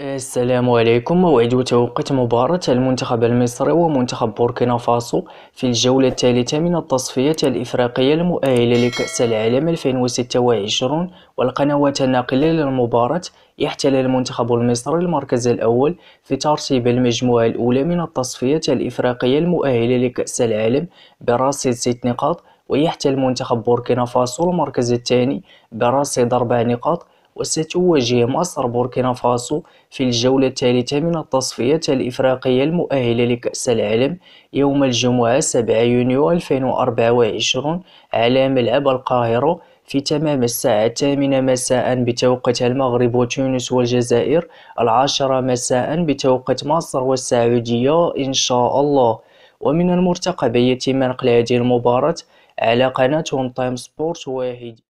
السلام عليكم موعد وتوقيت مباراة المنتخب المصري ومنتخب بوركينا فاسو في الجولة الثالثة من التصفية الإفريقية المؤهلة لكأس العالم 2026 والقنوات الناقلة للمباراة يحتل المنتخب المصري المركز الأول في ترتيب المجموعة الأولى من التصفية الإفريقية المؤهلة لكأس العالم برصيد ست نقاط ويحتل منتخب بوركينا فاسو المركز الثاني برصيد أربع نقاط وستواجه مصر بوركينا فاسو في الجولة الثالثة من التصفية الإفريقية المؤهلة لكأس العالم يوم الجمعة 7 يونيو 2024 على ملعب القاهرة في تمام الساعة الثامنة مساء بتوقيت المغرب وتونس والجزائر العاشرة مساء بتوقيت مصر والسعودية إن شاء الله ومن المرتقب يتم نقل هذه المباراة على قناة تايم سبورت واحد